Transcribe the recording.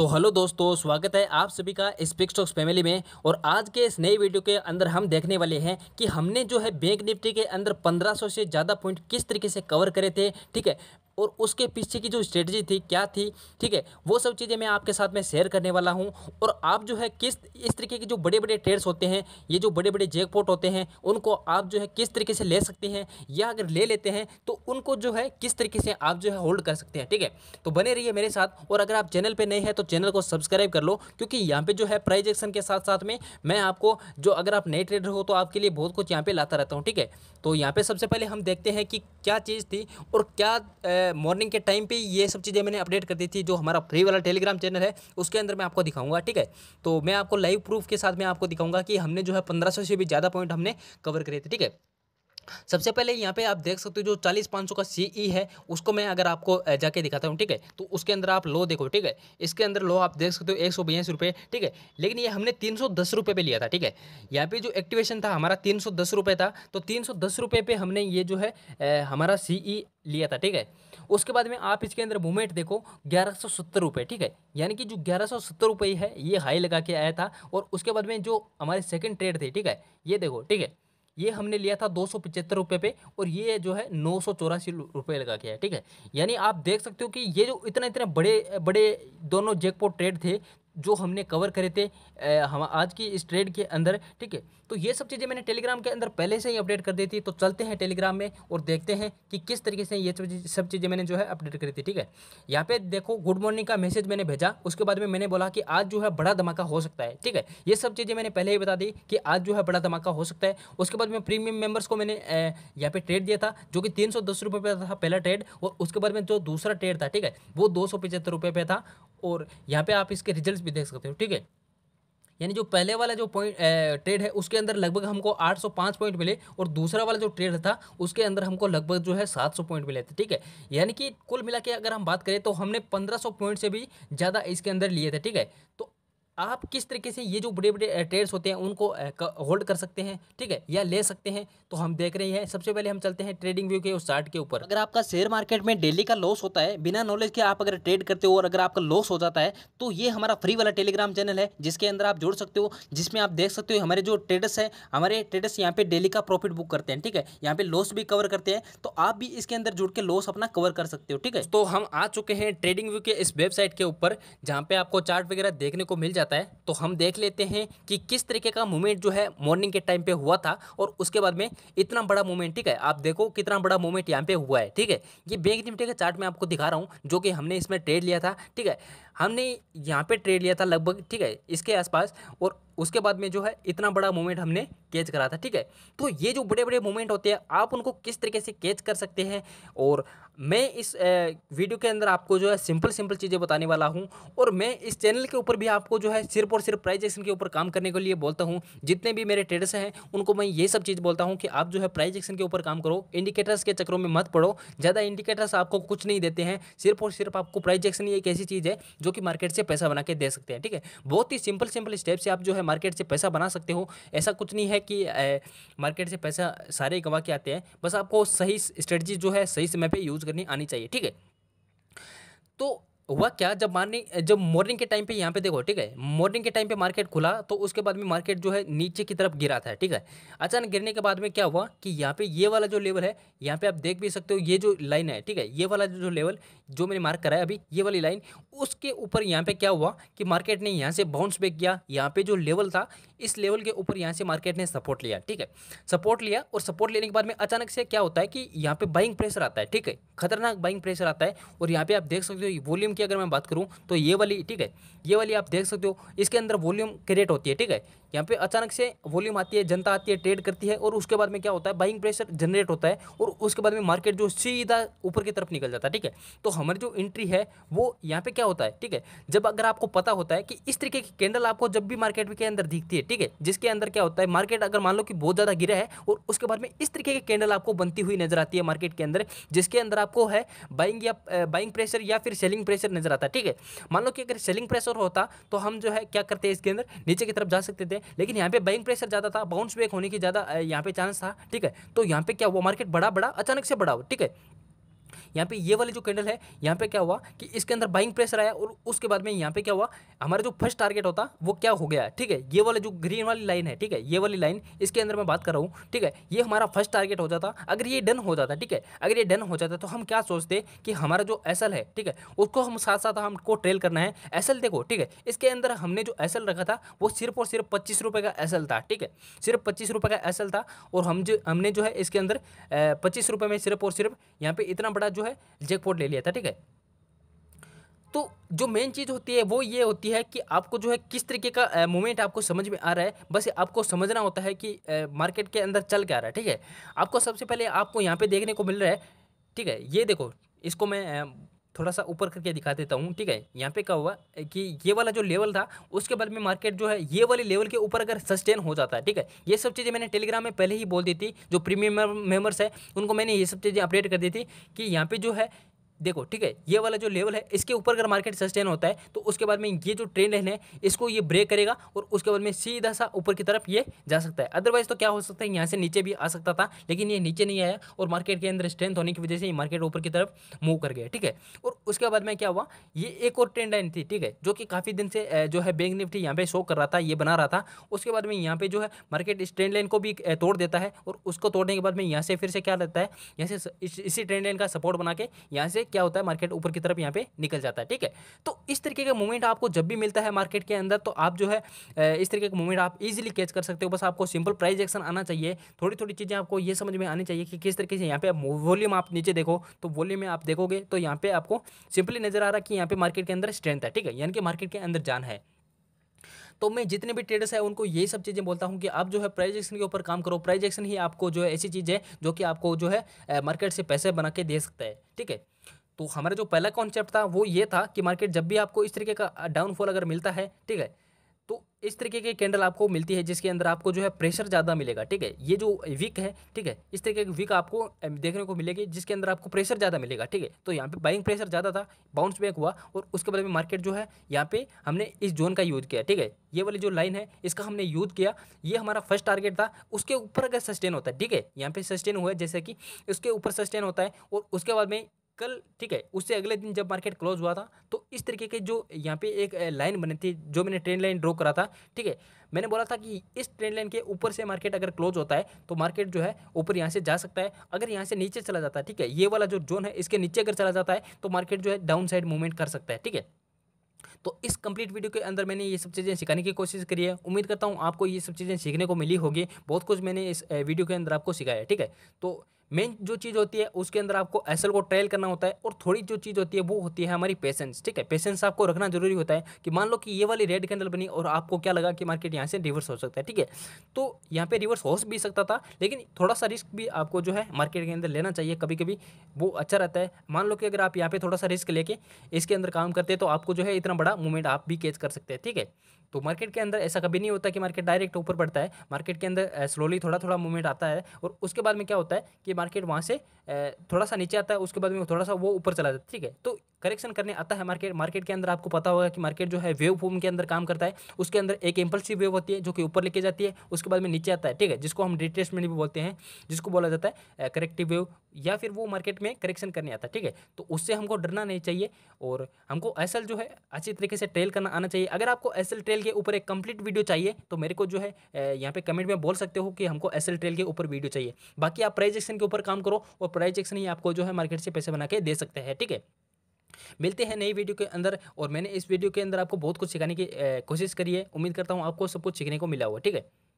तो हेलो दोस्तों स्वागत है आप सभी का स्पिक स्टॉक्स फैमिली में और आज के इस नए वीडियो के अंदर हम देखने वाले हैं कि हमने जो है बैंक निफ्टी के अंदर 1500 से ज़्यादा पॉइंट किस तरीके से कवर करे थे ठीक है और उसके पीछे की जो स्ट्रेटजी थी क्या थी ठीक है वो सब चीज़ें मैं आपके साथ में शेयर करने वाला हूँ और आप जो है किस इस तरीके के जो बड़े बड़े ट्रेड्स होते हैं ये जो बड़े बड़े जैकपॉट होते हैं उनको आप जो है किस तरीके से ले सकते हैं या अगर ले लेते हैं तो उनको जो है किस तरीके से आप जो है होल्ड कर सकते हैं ठीक है तो बने रहिए मेरे साथ और अगर आप चैनल पर नए हैं तो चैनल को सब्सक्राइब कर लो क्योंकि यहाँ पर जो है प्राइज एक्शन के साथ साथ में मैं आपको जो अगर आप नए ट्रेडर हो तो आपके लिए बहुत कुछ यहाँ पर लाता रहता हूँ ठीक है तो यहाँ पर सबसे पहले हम देखते हैं कि क्या चीज़ थी और क्या मॉर्निंग के टाइम पे ये सब चीज़ें मैंने अपडेट कर दी थी जो हमारा फ्री वाला टेलीग्राम चैनल है उसके अंदर मैं आपको दिखाऊंगा ठीक है तो मैं आपको लाइव प्रूफ के साथ मैं आपको दिखाऊंगा कि हमने जो है पंद्रह से भी ज़्यादा पॉइंट हमने कवर करे थे ठीक है सबसे पहले यहाँ पे आप देख सकते हो जो चालीस पाँच सौ का सीई e है उसको मैं अगर आपको जाके दिखाता हूँ ठीक है तो उसके अंदर आप लो देखो ठीक है इसके अंदर लो आप देख सकते हो एक सौ बयास रुपये ठीक है लेकिन ये हमने तीन सौ दस रुपये पर लिया था ठीक है यहाँ पे जो एक्टिवेशन था हमारा तीन सौ दस रुपये था तो तीन सौ दस रुपये पे हमने ये जो है ए, हमारा ई e लिया था ठीक है उसके बाद में आप इसके अंदर मूवमेंट देखो ग्यारह सौ सत्तर रुपये ठीक है यानी कि जो ग्यारह सौ सत्तर रुपये है ये हाई लगा के आया था और उसके बाद में जो हमारे सेकेंड ट्रेड थे ठीक है ये देखो ठीक है ये हमने लिया था दो सौ पे और ये जो है नौ सौ चौरासी रुपये लगा के है ठीक है यानी आप देख सकते हो कि ये जो इतने इतने बड़े बड़े दोनों जैकपॉट ट्रेड थे जो हमने कवर करे थे हम आज की इस ट्रेड के अंदर ठीक है तो ये सब चीज़ें मैंने टेलीग्राम के अंदर पहले से ही अपडेट कर दी थी तो चलते हैं टेलीग्राम में और देखते हैं कि किस तरीके से ये सब चीज़ें मैंने जो है अपडेट करी थी ठीक है यहाँ पे देखो गुड मॉर्निंग का मैसेज मैंने भेजा उसके बाद में मैंने बोला कि आज जो है बड़ा धमाका हो सकता है ठीक है ये सब चीज़ें मैंने पहले ही बता दी कि आज जो है बड़ा धमाका हो सकता है उसके बाद में प्रीमियम मेम्बर्स को मैंने यहाँ पे ट्रेड दिया था जो कि तीन सौ दस रुपये पे था पहला ट्रेड और उसके बाद में जो दूसरा ट्रेड था ठीक है वो दो सौ पचहत्तर रुपये पे था और यहाँ पे आप इसके रिजल्ट्स भी देख सकते हो ठीक है यानी जो पहले वाला जो पॉइंट ट्रेड है उसके अंदर लगभग हमको 805 पॉइंट मिले और दूसरा वाला जो ट्रेड था उसके अंदर हमको लगभग जो है 700 पॉइंट मिले थे ठीक है यानी कि कुल मिला के अगर हम बात करें तो हमने 1500 पॉइंट से भी ज़्यादा इसके अंदर लिए थे ठीक है तो आप किस तरीके से ये जो बड़े बड़े ट्रेड्स होते हैं उनको होल्ड कर सकते हैं ठीक है या ले सकते हैं तो हम देख रहे हैं सबसे पहले हम चलते हैं ट्रेडिंग व्यू के उस चार्ट के ऊपर अगर आपका शेयर मार्केट में डेली का लॉस होता है बिना नॉलेज के आप अगर ट्रेड करते हो और अगर आपका लॉस हो जाता है तो ये हमारा फ्री वाला टेलीग्राम चैनल है जिसके अंदर आप जुड़ सकते हो जिसमें आप देख सकते हो हमारे जो ट्रेडर्स है हमारे ट्रेडर्स यहाँ पे डेली का प्रॉफिट बुक करते हैं ठीक है यहाँ पे लॉस भी कवर करते हैं तो आप भी इसके अंदर जुड़ के लॉस अपना कवर कर सकते हो ठीक है तो हम आ चुके हैं ट्रेडिंग व्यू के इस वेबसाइट के ऊपर जहाँ पे आपको चार्ट वगैरह देखने को मिल जाता जाता है तो हम देख लेते हैं कि किस तरीके का मूवमेंट जो है मॉर्निंग के टाइम पे हुआ था और उसके बाद में इतना बड़ा मूवमेंट ठीक है आप देखो कितना बड़ा मूवमेंट यहाँ पे हुआ है ठीक है ये बैंक निफ्टी के चार्ट में आपको दिखा रहा हूँ जो कि हमने इसमें ट्रेड लिया था ठीक है हमने यहाँ पे ट्रेड लिया था लगभग ठीक है इसके आसपास और उसके बाद में जो है इतना बड़ा मूवमेंट हमने कैच करा था ठीक है तो ये जो बड़े बड़े मूवमेंट होते हैं आप उनको किस तरीके से कैच कर सकते हैं और मैं इस वीडियो के अंदर आपको जो है सिंपल सिंपल चीज़ें बताने वाला हूँ और मैं इस चैनल के ऊपर भी आपको जो है सिर्फ और सिर्फ प्राइज एक्शन के ऊपर काम करने के लिए बोलता हूँ जितने भी मेरे ट्रेडर्स हैं उनको मैं ये सब चीज़ बोलता हूँ कि आप जो है प्राइज एक्शन के ऊपर काम करो इंडिकेटर्स के चक्रों में मत पड़ो ज़्यादा इंडिकेटर्स आपको कुछ नहीं देते हैं सिर्फ और सिर्फ आपको प्राइज एक्शन एक ऐसी चीज़ है जो जो कि मार्केट से पैसा बना के दे सकते हैं ठीक है बहुत ही सिंपल सिंपल स्टेप से आप जो है मार्केट से पैसा बना सकते हो ऐसा कुछ नहीं है कि मार्केट से पैसा सारे गवा के आते हैं बस आपको सही स्ट्रेटजी जो है सही समय पर यूज़ करनी आनी चाहिए ठीक है तो हुआ क्या जब मार्निंग जब मॉर्निंग के टाइम पे यहाँ पे देखो ठीक है मॉर्निंग के टाइम पे मार्केट खुला तो उसके बाद में मार्केट जो है नीचे की तरफ गिरा था ठीक है अचानक गिरने के बाद में क्या हुआ कि यहाँ पे ये वाला जो लेवल है यहाँ पे आप देख भी सकते हो ये जो लाइन है ठीक है ये वाला जो लेवल जो मैंने मार्क कराया अभी ये वाली लाइन उसके ऊपर यहाँ पे क्या हुआ कि मार्केट ने यहाँ से बाउंस बैक किया यहाँ पे जो लेवल था इस लेवल के ऊपर यहाँ से मार्केट ने सपोर्ट लिया ठीक है सपोर्ट लिया और सपोर्ट लेने के बाद में अचानक से क्या होता है कि यहाँ पे बाइंग प्रेशर आता है ठीक है खतरनाक बाइंग प्रेशर आता है और यहाँ पे आप देख सकते हो वॉल्यूम की अगर मैं बात करूँ तो ये वाली ठीक है ये वाली आप देख सकते हो इसके अंदर वॉल्यूम क्रिएट होती है ठीक है यहाँ पे अचानक से वॉल्यूम आती है जनता आती है ट्रेड करती है और उसके बाद में क्या होता है बाइंग प्रेशर जनरेट होता है और उसके बाद में मार्केट जो सीधा ऊपर की तरफ निकल जाता है ठीक है तो हमारी जो एंट्री है वो यहाँ पे क्या होता है ठीक है जब अगर आपको पता होता है कि इस तरीके की कैंडल आपको जब भी मार्केट के अंदर दिखती है ठीक है जिसके अंदर क्या होता है मार्केट अगर मान लो कि बहुत ज़्यादा गिरा है और उसके बाद में इस तरीके की कैंडल आपको बनती हुई नजर आती है मार्केट के अंदर जिसके अंदर आपको है बाइंग या बाइंग प्रेशर या फिर सेलिंग प्रेशर नजर आता है ठीक है मान लो कि अगर सेलिंग प्रेशर होता तो हम जो है क्या करते हैं इसके अंदर नीचे की तरफ जा सकते थे है लेकिन यहाँ पे बैंक प्रेशर ज़्यादा था बाउंस बैक होने की ज़्यादा यहाँ पे चांस था ठीक है तो यहाँ पे क्या हुआ मार्केट बड़ा बड़ा अचानक से बड़ा हो ठीक है यहाँ पे ये वाले जो कैंडल है यहाँ पे क्या हुआ कि इसके अंदर बाइंग प्रेशर आया और उसके बाद में यहाँ पे क्या हुआ हमारा जो फर्स्ट टारगेट होता वो क्या हो गया ठीक है ये वाला जो ग्रीन वाली लाइन है ठीक है ये वाली लाइन इसके अंदर मैं बात कर रहा हूँ ठीक है ये हमारा फर्स्ट टारगेट हो जाता अगर ये डन हो जाता ठीक है अगर ये डन हो जाता तो हम क्या सोचते कि हमारा जो एस है ठीक है उसको हम साथ साथ हमको ट्रेल करना है एस देखो ठीक है इसके अंदर हमने जो एस रखा था वो सिर्फ और सिर्फ पच्चीस रुपये का एस था ठीक है सिर्फ पच्चीस रुपये का एस था और हम जो हमने जो है इसके अंदर पच्चीस रुपये में सिर्फ और सिर्फ यहाँ पे इतना बड़ा जो जो है जैकपॉट ले लिया था ठीक है तो जो मेन चीज़ होती है वो ये होती है कि आपको जो है किस तरीके का मूवमेंट आपको समझ में आ रहा है बस आपको समझना होता है कि मार्केट के अंदर चल क्या रहा है ठीक है आपको सबसे पहले आपको यहाँ पे देखने को मिल रहा है ठीक है ये देखो इसको मैं थोड़ा सा ऊपर करके दिखा देता हूँ ठीक है यहाँ पे क्या हुआ कि ये वाला जो लेवल था उसके बाद में मार्केट जो है ये वाले लेवल के ऊपर अगर सस्टेन हो जाता है ठीक है ये सब चीज़ें मैंने टेलीग्राम में पहले ही बोल दी थी जो प्रीमियम मेंबर्स है उनको मैंने ये सब चीज़ें अपडेट कर दी थी कि यहाँ पे जो है देखो ठीक है ये वाला जो लेवल है इसके ऊपर अगर मार्केट सस्टेन होता है तो उसके बाद में ये जो ट्रेंड लाइन है इसको ये ब्रेक करेगा और उसके बाद में सीधा सा ऊपर की तरफ ये जा सकता है अदरवाइज तो क्या हो सकता है यहाँ से नीचे भी आ सकता था लेकिन ये नीचे नहीं आया और मार्केट के अंदर स्ट्रेंथ होने की वजह से ये मार्केट ऊपर की तरफ मूव कर गया ठीक है और उसके बाद में क्या हुआ ये एक और ट्रेंड लाइन थी ठीक है जो कि काफ़ी दिन से जो है बैंक निफ्टी यहाँ पर शो कर रहा था ये बना रहा था उसके बाद में यहाँ पर जो है मार्केट इस ट्रेंड लाइन को भी तोड़ देता है और उसको तोड़ने के बाद में यहाँ से फिर से क्या रहता है यहाँ से इसी ट्रेंड लाइन का सपोर्ट बना के यहाँ से क्या होता है मार्केट ऊपर की तरफ यहाँ पे निकल जाता है ठीक है तो इस तरीके का मूवमेंट आपको जब भी मिलता है मार्केट के अंदर तो आप जो है इस तरीके का मूवमेंट आप इजिली कैच कर सकते हो बस आपको सिंपल प्राइस एक्शन आना चाहिए थोड़ी थोड़ी चीज़ें आपको ये समझ में आनी चाहिए कि किस तरीके से यहाँ पे वॉल्यूम आप नीचे देखो तो वॉल्यूम में आप देखोगे तो यहाँ पे आपको सिंपली नजर आ रहा है कि यहाँ पे मार्केट के अंदर स्ट्रेंथ है ठीक है यानी कि मार्केट के अंदर जान है तो मैं जितने भी ट्रेडर्स हैं उनको यही सब चीज़ें बोलता हूँ कि आप जो है प्राइज एक्शन के ऊपर काम करो प्राइज एक्शन ही आपको जो है ऐसी चीज़ है जो कि आपको जो है मार्केट से पैसे बना के दे सकता है ठीक है तो हमारा जो पहला कॉन्सेप्ट था वो ये था कि मार्केट जब भी आपको इस तरीके का डाउनफॉल अगर मिलता है ठीक है तो इस तरीके की कैंडल आपको मिलती है जिसके अंदर आपको जो है प्रेशर ज़्यादा मिलेगा ठीक है ये जो वीक है ठीक है इस तरीके की वीक आपको देखने को मिलेगी जिसके अंदर आपको प्रेशर ज़्यादा मिलेगा ठीक है तो यहाँ पे बाइंग प्रेशर ज़्यादा था बाउंस बैक हुआ और उसके बाद में मार्केट जो है यहाँ पे हमने इस जोन का यूज़ किया ठीक है ये वाली जो लाइन है इसका हमने यूज़ किया ये हमारा फर्स्ट टारगेट था उसके ऊपर अगर सस्टेन होता है ठीक है यहाँ पर सस्टेन हुआ है जैसे कि उसके ऊपर सस्टेन होता है और उसके बाद में कल ठीक है उससे अगले दिन जब मार्केट क्लोज हुआ था तो इस तरीके के जो यहाँ पे एक लाइन बनी थी जो मैंने ट्रेंड लाइन ड्रॉ करा था ठीक है मैंने बोला था कि इस ट्रेंड लाइन के ऊपर से मार्केट अगर क्लोज होता है तो मार्केट जो है ऊपर यहाँ से जा सकता है अगर यहाँ से नीचे चला जाता है ठीक है ये वाला जो जोन है इसके नीचे अगर चला जाता है तो मार्केट जो है डाउन साइड मूवमेंट कर सकता है ठीक है तो इस कंप्लीट वीडियो के अंदर मैंने ये सब चीज़ें सिखाने की कोशिश करी है उम्मीद करता हूँ आपको ये सब चीज़ें सीखने को मिली होगी बहुत कुछ मैंने इस वीडियो के अंदर आपको सिखाया है ठीक है तो मेन जो चीज़ होती है उसके अंदर आपको एसल को ट्रायल करना होता है और थोड़ी जो चीज़ होती है वो होती है हमारी पेशेंस ठीक है पेशेंस आपको रखना जरूरी होता है कि मान लो कि ये वाली रेड कैंडल बनी और आपको क्या लगा कि मार्केट यहाँ से रिवर्स हो सकता है ठीक है तो यहाँ पर रिवर्स हो भी सकता था लेकिन थोड़ा सा रिस्क भी आपको जो है मार्केट के अंदर लेना चाहिए कभी कभी वो अच्छा रहता है मान लो कि अगर आप यहाँ पर थोड़ा सा रिस्क लेके इसके अंदर काम करते हैं तो आपको जो है इतना बड़ा मूवमेंट आप भी कैच कर सकते हैं ठीक है तो मार्केट के अंदर ऐसा कभी नहीं होता कि मार्केट डायरेक्ट ऊपर बढ़ता है मार्केट के अंदर स्लोली थोड़ा थोड़ा मूवमेंट आता है और उसके बाद में क्या होता है कि मार्केट वहाँ से थोड़ा सा नीचे आता है उसके बाद में थोड़ा सा वो ऊपर चला जाता है ठीक है तो करेक्शन करने आता है मार्केट मार्केट के अंदर आपको पता होगा कि मार्केट जो है वेव फॉर्म के अंदर काम करता है उसके अंदर एक इंपल्सिव वेव होती है जो कि ऊपर लेके जाती है उसके बाद में नीचे आता है ठीक है जिसको हम रिट्रेसमेंट भी बोलते हैं जिसको बोला जाता है करेक्टिव वेव या फिर वो मार्केट में करेक्शन करने आता है ठीक है तो उससे हमको डरना नहीं चाहिए और हमको एस जो है अच्छी तरीके से ट्रेल करना आना चाहिए अगर आपको एस ट्रेल के ऊपर एक कंप्लीट वीडियो चाहिए तो मेरे को जो है यहाँ पे कमेंट में बोल सकते हो कि हमको एस ट्रेल के ऊपर वीडियो चाहिए बाकी आप प्राइजेक्शन के ऊपर काम करो और प्राइजेक्शन ही आपको जो है मार्केट से पैसे बना के दे सकते हैं ठीक है मिलते हैं नई वीडियो के अंदर और मैंने इस वीडियो के अंदर आपको बहुत कुछ सिखाने की कोशिश करी है उम्मीद करता हूँ आपको सब कुछ सीखने को मिला हुआ ठीक है